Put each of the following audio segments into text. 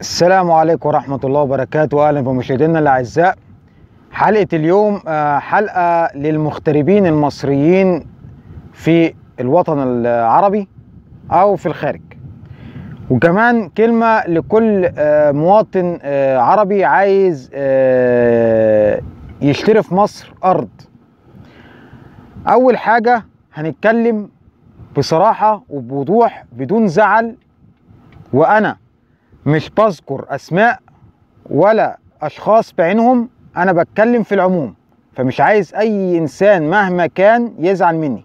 السلام عليكم ورحمة الله وبركاته أهلا بمشاهدينا الأعزاء حلقة اليوم آه، حلقة للمغتربين المصريين في الوطن العربي أو في الخارج وكمان كلمة لكل آه، مواطن آه، عربي عايز يشتري في مصر أرض أول حاجة هنتكلم بصراحة وبوضوح بدون زعل وأنا مش بذكر اسماء ولا اشخاص بعينهم انا بتكلم في العموم فمش عايز اي انسان مهما كان يزعل مني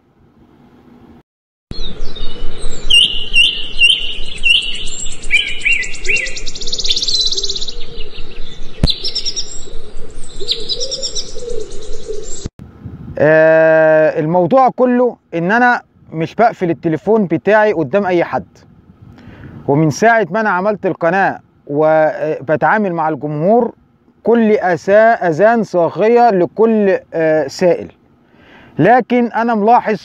آه، الموضوع كله ان انا مش بقفل التليفون بتاعي قدام اي حد ومن ساعة ما أنا عملت القناة وبتعامل مع الجمهور كل أساء أذان صاخية لكل آه، سائل لكن أنا ملاحظ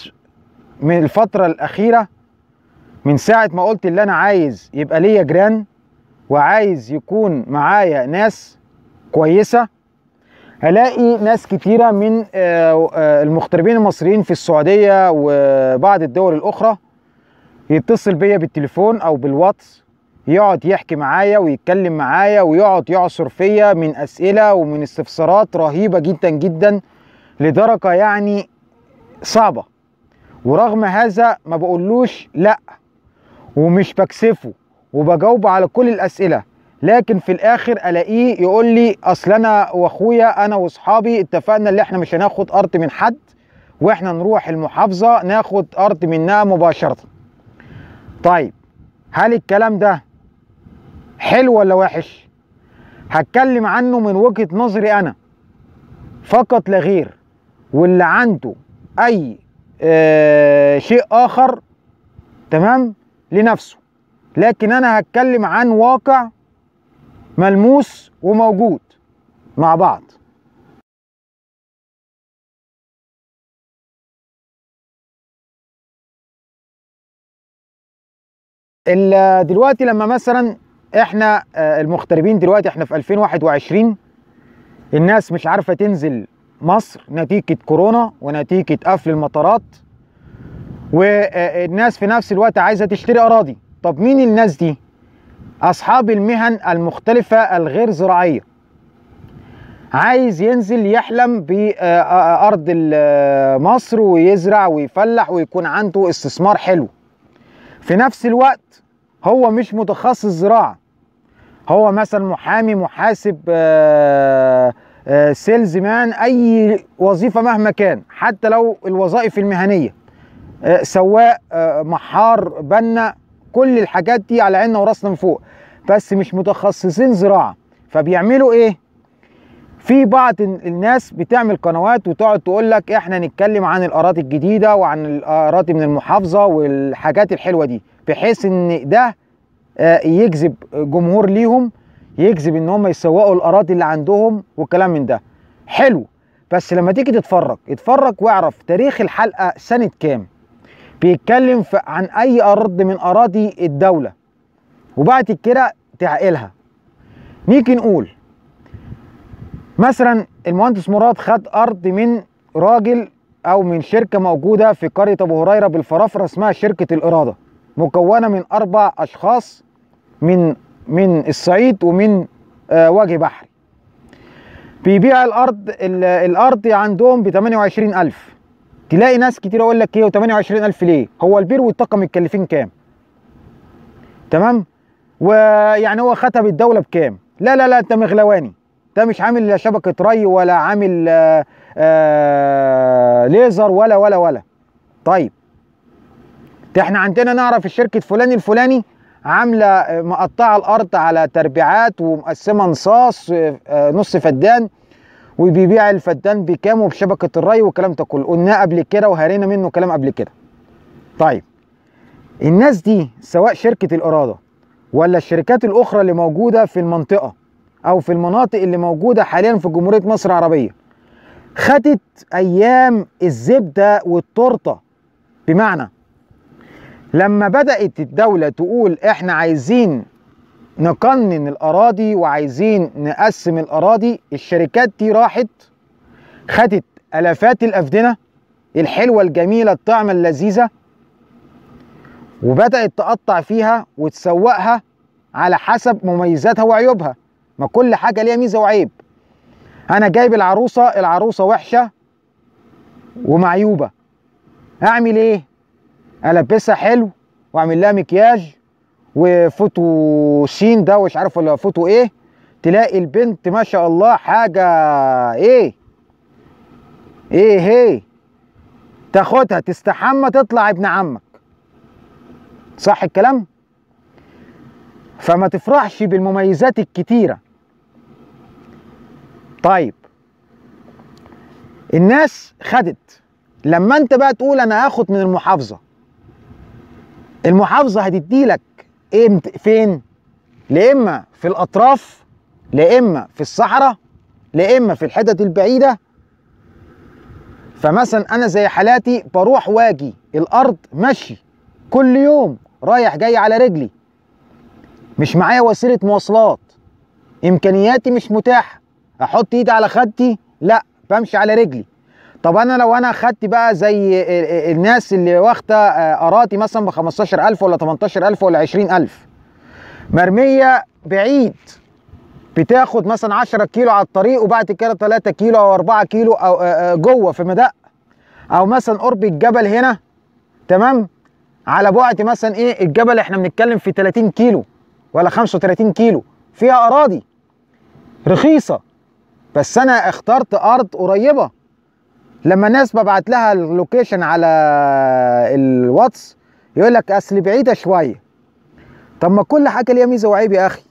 من الفترة الأخيرة من ساعة ما قلت اللي أنا عايز يبقى ليا جيران وعايز يكون معايا ناس كويسة هلاقي ناس كتيرة من آه، آه، المغتربين المصريين في السعودية وبعض الدول الأخرى يتصل بيا بالتليفون او بالواتس يقعد يحكي معايا ويتكلم معايا ويقعد يعصر فيا من اسئله ومن استفسارات رهيبه جدا جدا لدرجه يعني صعبه ورغم هذا ما بقولوش لا ومش بكسفه وبجاوب على كل الاسئله لكن في الاخر الاقيه يقول لي اصل انا واخويا انا واصحابي اتفقنا ان احنا مش هناخد ارض من حد واحنا نروح المحافظه ناخد ارض منها مباشره طيب هل الكلام ده حلو ولا وحش هتكلم عنه من وجهة نظري أنا فقط لا غير واللي عنده أي آه شيء آخر تمام لنفسه لكن أنا هتكلم عن واقع ملموس وموجود مع بعض دلوقتي لما مثلا احنا آه، المغتربين دلوقتي احنا في 2021 الناس مش عارفه تنزل مصر نتيجه كورونا ونتيجه قفل المطارات والناس في نفس الوقت عايزه تشتري اراضي طب مين الناس دي اصحاب المهن المختلفه الغير زراعيه عايز ينزل يحلم بارض آه، آه، مصر ويزرع ويفلح ويكون عنده استثمار حلو في نفس الوقت هو مش متخصص زراعه هو مثلا محامي محاسب آه، آه، سيلز مان اي وظيفه مهما كان حتى لو الوظائف المهنيه آه، سواق محار بنا كل الحاجات دي على عيننا وراسنا من فوق بس مش متخصصين زراعه فبيعملوا ايه في بعض الناس بتعمل قنوات وتقعد تقول لك احنا نتكلم عن الاراضي الجديده وعن الاراضي من المحافظه والحاجات الحلوه دي بحيث ان ده آه، يجذب جمهور ليهم يجذب ان هم يسوقوا الاراضي اللي عندهم والكلام من ده حلو بس لما تيجي تتفرج اتفرج واعرف تاريخ الحلقه سنه كام بيتكلم عن اي ارض من اراضي الدوله وبعد كده تعقلها نيجي نقول مثلا المهندس مراد خد ارض من راجل او من شركه موجوده في قريه ابو هريره بالفرافره اسمها شركه الاراده مكونه من اربع اشخاص من من الصعيد ومن آه، وجه بحري بيبيع الارض الارض عندهم ب 28000 تلاقي ناس كتير اقول لك ايه و28000 ليه هو البير والطاقه متكلفين كام تمام ويعني هو خدها بالدوله بكام لا لا لا انت مغلواني ده مش عامل لا شبكه ري ولا عامل آآ آه، آآ آه، ليزر ولا ولا ولا طيب ده احنا عندنا نعرف الشركه فلان الفلاني عامله آه، مقطعه الارض على تربيعات ومقسمه نصاص نص فدان وبيبيع الفدان بكام وبشبكه الري والكلام ده كله قلناه قبل كده وهرينا منه كلام قبل كده طيب الناس دي سواء شركه الاراده ولا الشركات الاخرى اللي موجوده في المنطقه او في المناطق اللي موجوده حاليا في جمهوريه مصر العربيه خدت ايام الزبده والتورته بمعنى لما بدات الدوله تقول احنا عايزين نقنن الاراضي وعايزين نقسم الاراضي الشركات دي راحت خدت الافات الافدنه الحلوه الجميله الطعمه اللذيذه وبدات تقطع فيها وتسوقها على حسب مميزاتها وعيوبها ما كل حاجه ليها ميزه وعيب انا جايب العروسه العروسه وحشه ومعيوبه اعمل ايه البسها حلو واعمل لها مكياج وفوتو شين ده ومش عارف ولا فوتو ايه تلاقي البنت ما شاء الله حاجه ايه ايه هي تاخدها تستحمى تطلع ابن عمك صح الكلام فما تفرحش بالمميزات الكتيره طيب الناس خدت لما انت بقى تقول انا هاخد من المحافظه المحافظه هتديلك امت فين لا اما في الاطراف لا اما في الصحراء لا اما في الحتت البعيده فمثلا انا زي حالاتي بروح واجي الارض مشي كل يوم رايح جاي على رجلي مش معايا وسيله مواصلات امكانياتي مش متاحه احط ايدي على خدتي لا بمشي على رجلي طب انا لو انا خدت بقى زي الناس اللي واخده آه، اراضي مثلا ب 15000 ولا 18000 ولا 20000 مرميه بعيد بتاخد مثلا 10 كيلو على الطريق وبعد كده 3 كيلو او 4 كيلو او آه، آه، جوه في مدق او مثلا قرب الجبل هنا تمام على بعد مثلا ايه الجبل احنا بنتكلم في 30 كيلو ولا 35 كيلو فيها اراضي رخيصه بس انا اخترت ارض قريبه لما الناس ببعت لها اللوكيشن على الواتس يقول لك اصل بعيده شويه طب ما كل حاجه ليها ميزه وعيب يا اخي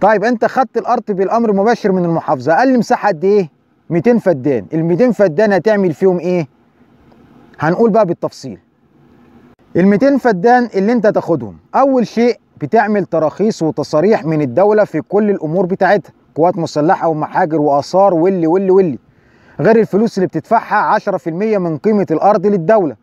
طيب انت خدت الارض بالامر مباشر من المحافظه اقل مساحه قد ايه 200 فدان ال 200 فدان هتعمل فيهم ايه هنقول بقى بالتفصيل ال 200 فدان اللي انت تاخدهم اول شيء بتعمل تراخيص وتصاريح من الدوله في كل الامور بتاعتها قوات مسلحه ومحاجر واثار واللي واللي واللي غير الفلوس اللي بتدفعها 10% من قيمه الارض للدوله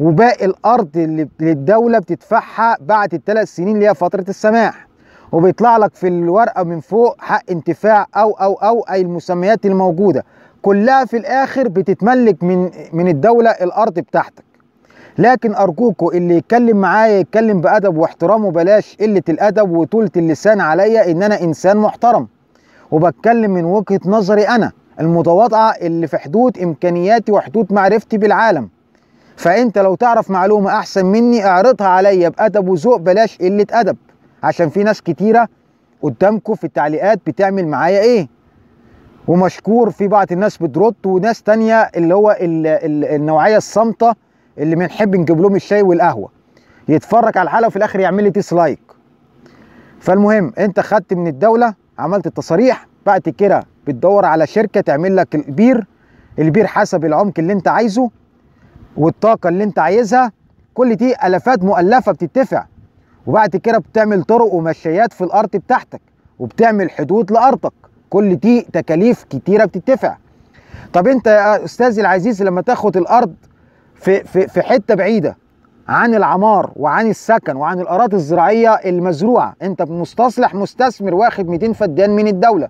وباقي الارض اللي للدوله بتدفعها بعد الثلاث سنين اللي هي فتره السماح وبيطلع لك في الورقه من فوق حق انتفاع او او او اي المسميات الموجوده كلها في الاخر بتتملك من من الدوله الارض بتاعتك لكن ارجوكوا اللي يتكلم معايا يتكلم بادب واحترام وبلاش قله الادب وطولة اللسان عليا ان انا انسان محترم وبتكلم من وجهه نظري انا المتواضعه اللي في حدود امكانياتي وحدود معرفتي بالعالم فانت لو تعرف معلومه احسن مني اعرضها عليا بادب وذوق بلاش قله ادب عشان في ناس كتيره قدامكم في التعليقات بتعمل معايا ايه ومشكور في بعض الناس بترد وناس تانية اللي هو الـ الـ النوعيه الصامته اللي بنحب نجيب لهم الشاي والقهوه يتفرج على الحلقه وفي الاخر يعمل لي ديسلايك فالمهم انت خدت من الدوله عملت التصاريح بعد كده بتدور على شركه تعمل لك البير البير حسب العمق اللي انت عايزه والطاقه اللي انت عايزها كل دي الافات مؤلفه بتدفع وبعد كده بتعمل طرق ومشيات في الارض بتاعتك وبتعمل حدود لارضك كل دي تكاليف كتيره بتدفع طب انت يا استاذي العزيز لما تاخد الارض في في في حته بعيده عن العمار وعن السكن وعن الاراضي الزراعيه المزروعه انت مستصلح مستثمر واخد 200 فدان من الدوله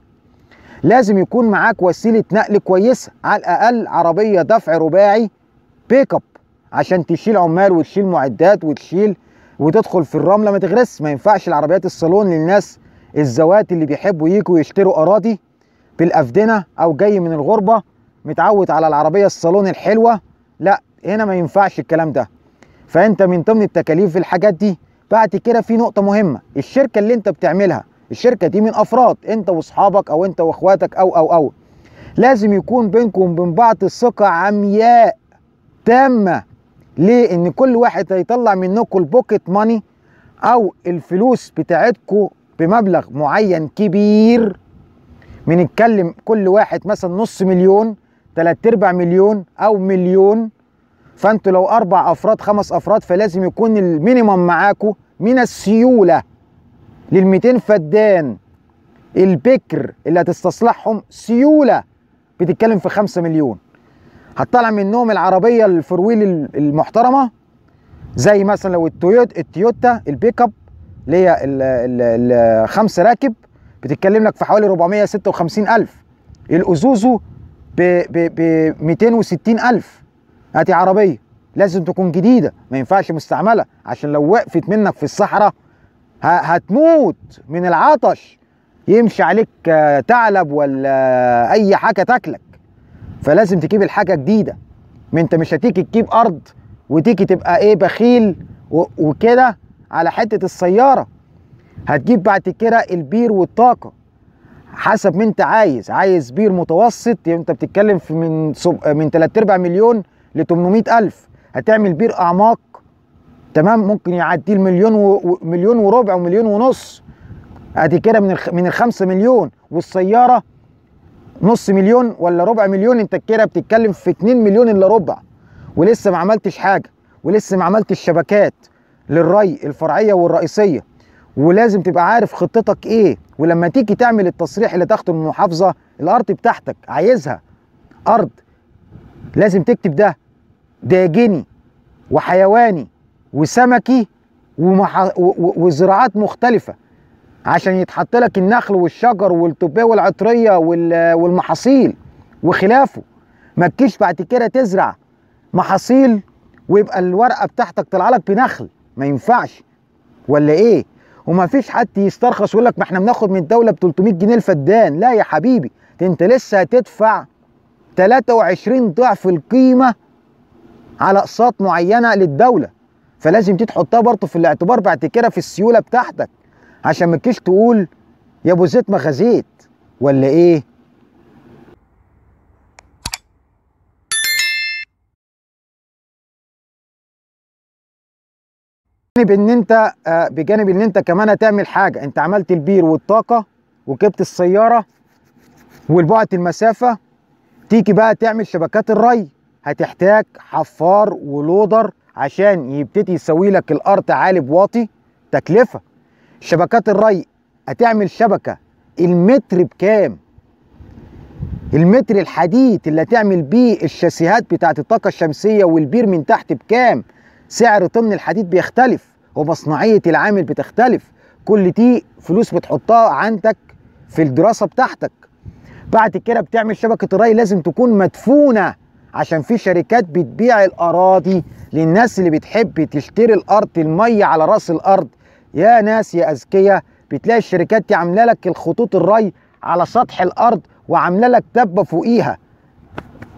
لازم يكون معاك وسيله نقل كويسه على الاقل عربيه دفع رباعي بيك اب عشان تشيل عمال وتشيل معدات وتشيل وتدخل في الرمله ما تغرس ما ينفعش العربيات الصالون للناس الزوات اللي بيحبوا يجوا يشتروا اراضي بالافدنه او جاي من الغربه متعود على العربيه الصالون الحلوه لا هنا ما ينفعش الكلام ده فانت من ضمن التكاليف الحاجات دي بعد كده في نقطه مهمه الشركه اللي انت بتعملها الشركه دي من افراد انت واصحابك او انت واخواتك او او او لازم يكون بينكم وبين بعض الثقه عمياء تامه ليه ان كل واحد هيطلع منكم البوكيت ماني او الفلوس بتاعتكم بمبلغ معين كبير بنتكلم كل واحد مثلا نص مليون تلات اربع مليون او مليون فانتوا لو اربع افراد خمس افراد فلازم يكون المينيمم معاكم من السيوله لل 200 فدان البكر اللي هتستصلحهم سيوله بتتكلم في 5 مليون هتطلع منهم العربيه الفرويل المحترمه زي مثلا لو التويوت التويوتا البيك اب اللي هي الخمس راكب بتتكلم لك في حوالي 456000 الف الاوزوزو ب 260 الف هاتي عربيه لازم تكون جديده ما ينفعش مستعمله عشان لو وقفت منك في الصحراء هتموت من العطش يمشي عليك آه، ثعلب ولا آه، اي حاجه تاكلك فلازم تجيب الحاجه جديده ما انت مش هتيجي تجيب ارض وتيجي تبقى ايه بخيل وكده على حته السياره هتجيب بعد كده البير والطاقه حسب ما انت عايز عايز بير متوسط يعني انت بتتكلم في من من 3 4 مليون ل 800000 هتعمل بير اعماق تمام ممكن يعدي المليون ومليون وربع ومليون ونص ادي كده من من ال 5 مليون والسياره نص مليون ولا ربع مليون انت كده بتتكلم في 2 مليون الا ربع ولسه ما عملتش حاجه ولسه ما عملتش شبكات للري الفرعيه والرئيسيه ولازم تبقى عارف خطتك ايه ولما تيجي تعمل التصريح اللي تاخده من المحافظه الارض بتاعتك عايزها ارض لازم تكتب ده داجني وحيواني وسمكي ومح... وزراعات مختلفة عشان يتحط لك النخل والشجر والتوبيه والعطرية وال... والمحاصيل وخلافه ما تجيش بعد كده تزرع محاصيل ويبقى الورقة بتاعتك طالعة لك بنخل ما ينفعش ولا ايه وما فيش حد يسترخص ويقول لك ما احنا بناخد من الدولة ب 300 جنيه الفدان لا يا حبيبي انت لسه هتدفع 23 ضعف القيمة على اقساط معينه للدوله فلازم دي تحطها برضه في الاعتبار بعد كده في السيوله بتاعتك عشان ما تجيش تقول يا ابو زيد ما خزيت ولا ايه بجانب ان انت آه، بجانب ان انت كمان هتعمل حاجه انت عملت البير والطاقه وجبت السياره والبعد المسافه تيجي بقى تعمل شبكات الري هتحتاج حفار ولودر عشان يبتدي يسوي لك الارض عالب واطي تكلفه شبكات الري هتعمل شبكه المتر بكام المتر الحديد اللي هتعمل بيه الشاسيهات بتاعت الطاقه الشمسيه والبير من تحت بكام سعر طن الحديد بيختلف ومصنعيه العامل بتختلف كل دي فلوس بتحطها عندك في الدراسه بتاعتك بعد كده بتعمل شبكه الري لازم تكون مدفونه عشان في شركات بتبيع الاراضي للناس اللي بتحب تشتري الارض الميه على راس الارض يا ناس يا اذكياء بتلاقي الشركات دي عامله لك الخطوط الري على سطح الارض وعامله لك تبه فوقيها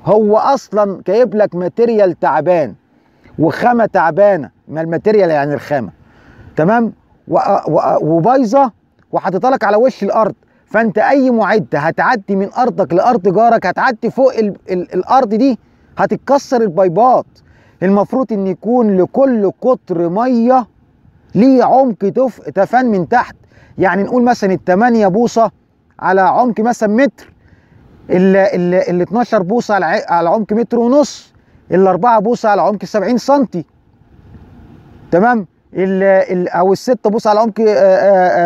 هو اصلا جايب لك ماتيريال تعبان وخامه تعبانه ما الماتيريال يعني الخامه تمام وبايظه وحاططها لك على وش الارض فانت اي معده هتعدي من ارضك لارض جارك هتعدي فوق الـ الـ الارض دي هتتكسر البيبات المفروض ان يكون لكل قطر ميه ليه عمق تفان من تحت يعني نقول مثلا الثمانية بوصه على عمق مثلا متر ال ال ال 12 بوصه على على عمق متر ونص ال 4 بوصه على عمق 70 سم تمام او الست بوصه على عمق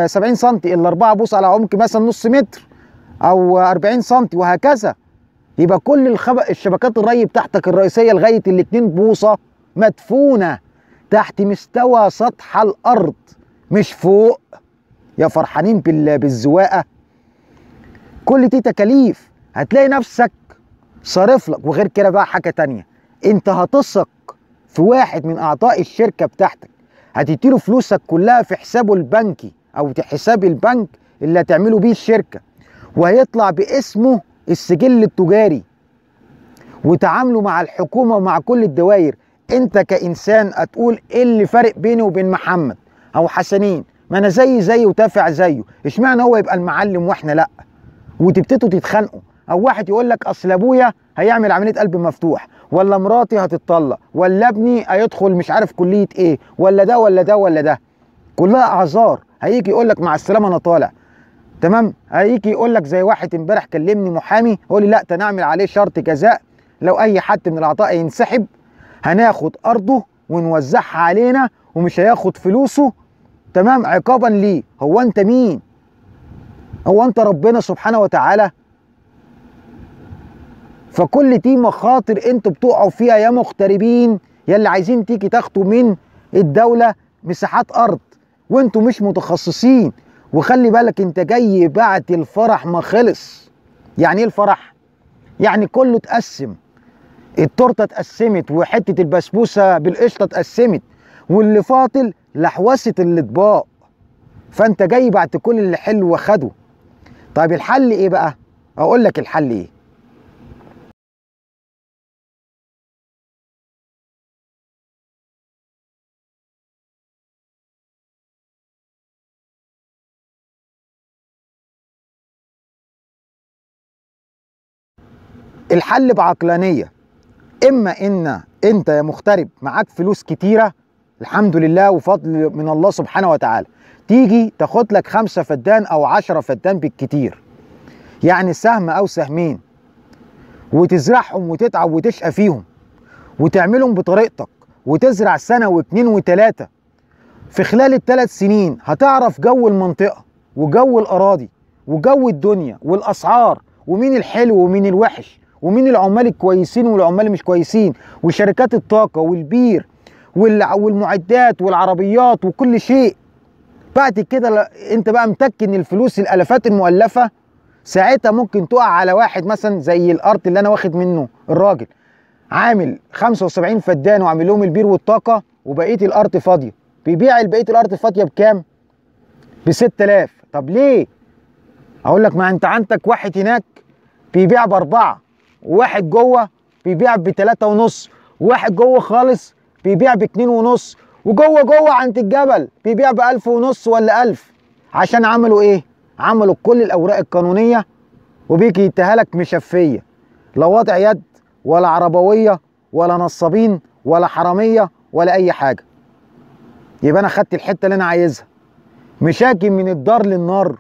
70 سم الاربعه بوصه على عمق مثلا نص متر او 40 سم وهكذا يبقى كل الخب... الشبكات الري بتاعتك الرئيسيه لغايه الاثنين بوصه مدفونه تحت مستوى سطح الارض مش فوق يا فرحانين بال... بالزواقه كل دي تكاليف هتلاقي نفسك صارف لك وغير كده بقى حاجه تانيه انت هتثق في واحد من اعضاء الشركه بتاعتك هتديله فلوسك كلها في حسابه البنكي او حساب البنك اللي هتعمله بيه الشركه وهيطلع باسمه السجل التجاري وتعامله مع الحكومه ومع كل الدوائر انت كانسان هتقول ايه اللي فارق بيني وبين محمد او حسنين ما انا زي زيه وتافع زيه اشمعنى هو يبقى المعلم واحنا لا وتبتدوا تتخانقوا او واحد يقول لك اصل ابويا هيعمل عمليه قلب مفتوح ولا مراتي هتتطلق ولا ابني هيدخل مش عارف كليه ايه ولا ده ولا ده ولا ده كلها اعذار هيجي يقول لك مع السلامه انا طالع تمام هيجي يقول لك زي واحد امبارح كلمني محامي يقول لي لا تنعمل عليه شرط جزاء لو اي حد من الاعضاء ينسحب هناخد ارضه ونوزعها علينا ومش هياخد فلوسه تمام عقابا ليه هو انت مين هو انت ربنا سبحانه وتعالى فكل دي مخاطر انتوا بتقعوا فيها يا مغتربين يا اللي عايزين تيجي تاخدوا من الدوله مساحات ارض وانتوا مش متخصصين وخلي بالك انت جاي بعد الفرح ما خلص يعني ايه الفرح يعني كله اتقسم التورته اتقسمت وحته البسبوسه بالقشطه اتقسمت واللي فاضل لحوسه الاطباق فانت جاي بعد كل اللي حلو واخده طيب الحل ايه بقى اقول لك الحل ايه الحل بعقلانيه اما ان انت يا مغترب معاك فلوس كتيره الحمد لله وفضل من الله سبحانه وتعالى تيجي تاخد لك خمسة فدان او عشرة فدان بالكتير يعني سهم او سهمين وتزرعهم وتتعب وتشقى فيهم وتعملهم بطريقتك وتزرع سنة واتنين وتلاتة في خلال الثلاث سنين هتعرف جو المنطقة وجو الأراضي وجو الدنيا والأسعار ومين الحلو ومين الوحش ومين العمال الكويسين والعمال اللي مش كويسين وشركات الطاقه والبير والمعدات والعربيات وكل شيء بعد كده انت بقى متكن الفلوس الالفات المؤلفه ساعتها ممكن تقع على واحد مثلا زي الارض اللي انا واخد منه الراجل عامل 75 فدان وعامل لهم البير والطاقه وبقيه الارض فاضيه بيبيع بقيه الارض فاضيه بكام؟ ب 6000 طب ليه؟ اقول لك ما انت عندك واحد هناك بيبيع باربعه واحد جوه بيبيع ب ونص واحد جوه خالص بيبيع باتنين ونص وجوه جوه عند الجبل بيبيع 1000 ونص ولا ألف عشان عملوا إيه؟ عملوا كل الأوراق القانونية وبيجي يديها مشفية لا وضع يد ولا عربوية ولا نصابين ولا حرامية ولا أي حاجة يبقى أنا خدت الحتة اللي أنا عايزها مش من الدار للنار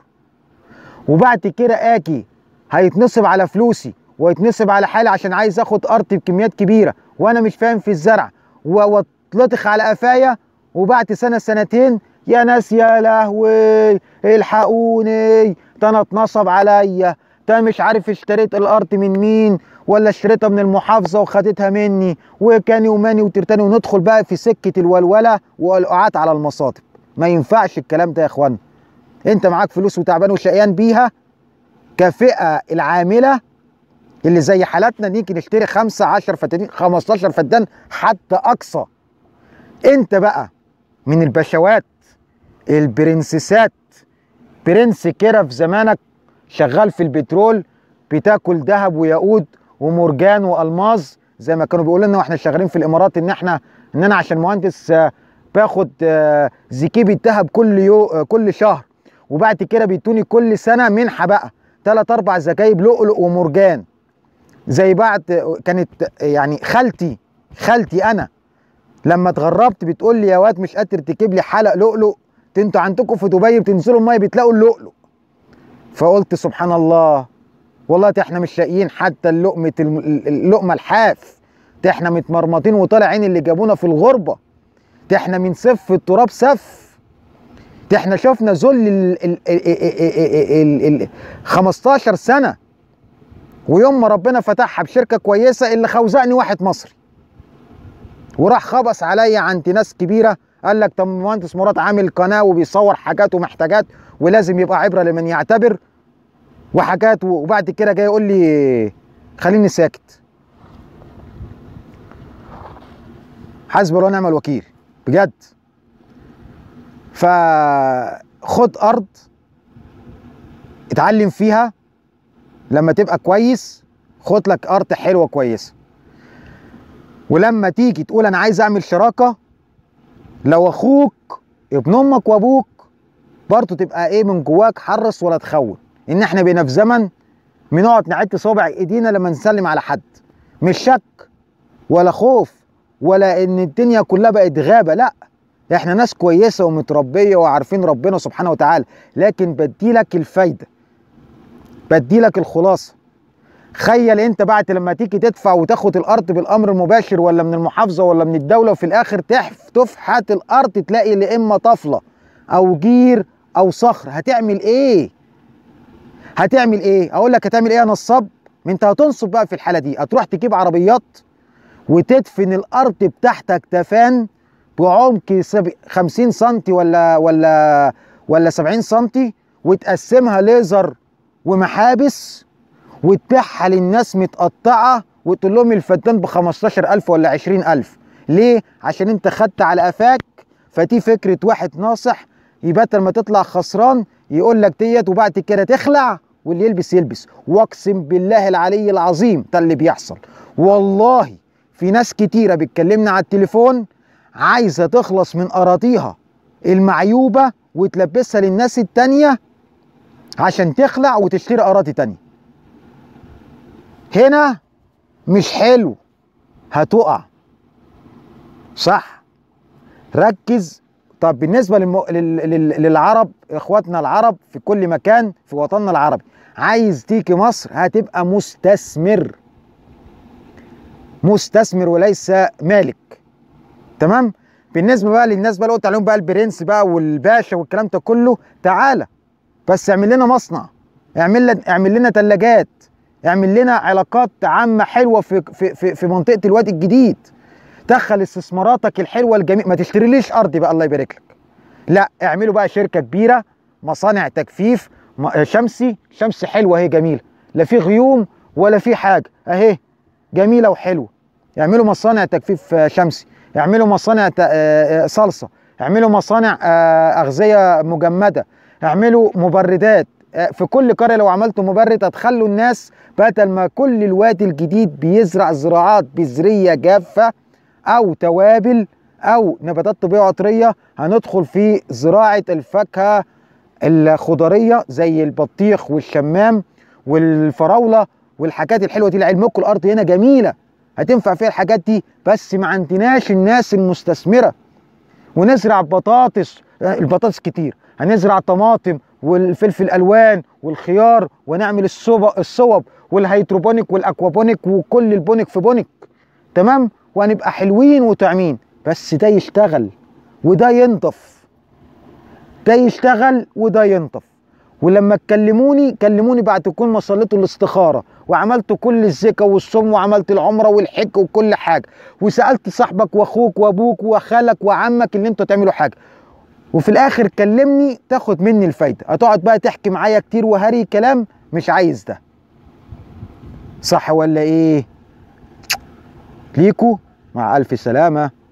وبعد كده اجي هيتنصب على فلوسي ويتنصب على حالي عشان عايز اخد ارض بكميات كبيره وانا مش فاهم في الزرع واتلطخ على قفايا وبعد سنه سنتين يا ناس يا لهوي الحقوني ده انا اتنصب عليا ده مش عارف اشتريت الارض من مين ولا اشتريتها من المحافظه وخدتها مني وكان وماني وترتاني وندخل بقى في سكه الولوله والقعات على المصاطب ما ينفعش الكلام ده يا اخوانا انت معاك فلوس وتعبان وشقيان بيها كفئه العامله اللي زي حالاتنا نيجي نشتري 5 10 فدان 15 فدان حتى اقصى انت بقى من الباشوات البرنسسات برنس كده في زمانك شغال في البترول بتاكل ذهب وياقوت ومرجان والماظ زي ما كانوا بيقولوا لنا واحنا شغالين في الامارات ان احنا ان انا عشان مهندس آه، باخد آه، زكيبه الذهب كل يو آه، كل شهر وبعد كده بيتوني كل سنه منحه بقى ثلاث اربع زكايب لؤلؤ ومرجان زي بعد كانت يعني خالتي خالتي انا لما اتغربت بتقول لي يا واد مش قادر تجيب لي حلق لؤلؤ انتوا عندكم في دبي بتنزلوا الميه بتلاقوا اللؤلؤ فقلت سبحان الله والله احنا مش لاقيين حتى اللقمه اللقمه الحاف احنا متمرمطين وطالع عين اللي جابونا في الغربه احنا من صف التراب سف احنا شفنا ذل ال 15 سنه ويوم ما ربنا فتحها بشركه كويسه اللي خوزقني واحد مصري وراح خبص عليا عند ناس كبيره قال لك طب مهندس مراد عامل قناه وبيصور حاجات ومحتاجات ولازم يبقى عبره لمن يعتبر وحاجات وبعد كده جاي يقول لي خليني ساكت حسب الله ونعم الوكيل بجد فخد ارض اتعلم فيها لما تبقى كويس خد لك ارت حلوه كويسه ولما تيجي تقول انا عايز اعمل شراكه لو اخوك ابن امك وابوك برضه تبقى ايه من جواك حرص ولا تخون ان احنا بينا في زمن بنقعد نعد صابع ايدينا لما نسلم على حد مش شك ولا خوف ولا ان الدنيا كلها بقت غابه لا احنا ناس كويسه ومتربيه وعارفين ربنا سبحانه وتعالى لكن بديلك الفايده بدي لك الخلاصه تخيل انت بعد لما تيجي تدفع وتاخد الارض بالامر المباشر ولا من المحافظه ولا من الدوله وفي الاخر تحف تفحت الارض تلاقي لا اما طفله او جير او صخر هتعمل ايه هتعمل ايه اقول لك هتعمل ايه يا نصاب ما انت هتنصب بقى في الحاله دي هتروح تجيب عربيات وتدفن الارض بتاعتك دفان بعمق 50 سم ولا ولا ولا 70 سم وتقسمها ليزر ومحابس وتبيعها للناس متقطعه وتقول لهم الفدان ب 15000 ولا 20000 ليه؟ عشان انت خدت على قفاك فدي فكره واحد ناصح يبقى ما تطلع خسران يقول لك ديت وبعد كده تخلع واللي يلبس يلبس واقسم بالله العلي العظيم ده اللي بيحصل والله في ناس كتيره بتكلمنا على التليفون عايزه تخلص من اراضيها المعيوبه وتلبسها للناس التانيه عشان تخلع وتشتري اراضي تانية هنا مش حلو هتقع صح ركز طب بالنسبه للم... لل... لل... للعرب اخواتنا العرب في كل مكان في وطننا العربي عايز تيجي مصر هتبقى مستثمر مستثمر وليس مالك تمام بالنسبه بقى للناس بقى اللي قلت عليهم بقى البرنس بقى والباشا والكلام ده كله تعالى بس اعمل لنا مصنع اعمل لنا اعمل لنا ثلاجات اعمل لنا علاقات عامه حلوه في في في, في منطقه الوادي الجديد دخل استثماراتك الحلوه الجميله ما تشتريليش ارضي بقى الله يبارك لك لا اعملوا بقى شركه كبيره مصانع تجفيف شمسي شمسي حلوه اهي جميله لا في غيوم ولا في حاجه اهي جميله وحلوه يعملوا مصانع تجفيف آه، شمسي يعملوا مصانع آه، آه، صلصه يعملوا مصانع اغذيه مجمده اعملوا مبردات آه، في كل قريه لو عملتوا مبرد هتخلوا الناس بدل ما كل الوادي الجديد بيزرع زراعات بذريه جافه او توابل او نباتات طبيعية وعطريه هندخل في زراعه الفاكهه الخضريه زي البطيخ والشمام والفراوله والحاجات الحلوه دي لعلمكم الارض هنا جميله هتنفع فيها الحاجات دي بس ما عندناش الناس المستثمره ونزرع بطاطس آه، البطاطس كتير هنزرع طماطم والفلفل الوان والخيار ونعمل الصوب الصوب والهيدروبونيك والاكوابونيك وكل البونيك في بونيك تمام وهنبقى حلوين وطعمين بس ده يشتغل وده ينطف ده يشتغل وده ينطف ولما تكلموني كلموني بعد تكون ما صليتوا الاستخاره وعملت كل الزكا والصوم وعملت العمره والحج وكل حاجه وسالت صاحبك واخوك وابوك وخالك وعمك اللي انتوا تعملوا حاجه وفي الاخر كلمني تاخد مني الفايده هتقعد بقى تحكي معايا كتير وهري كلام مش عايز ده صح ولا ايه ليكو مع الف سلامه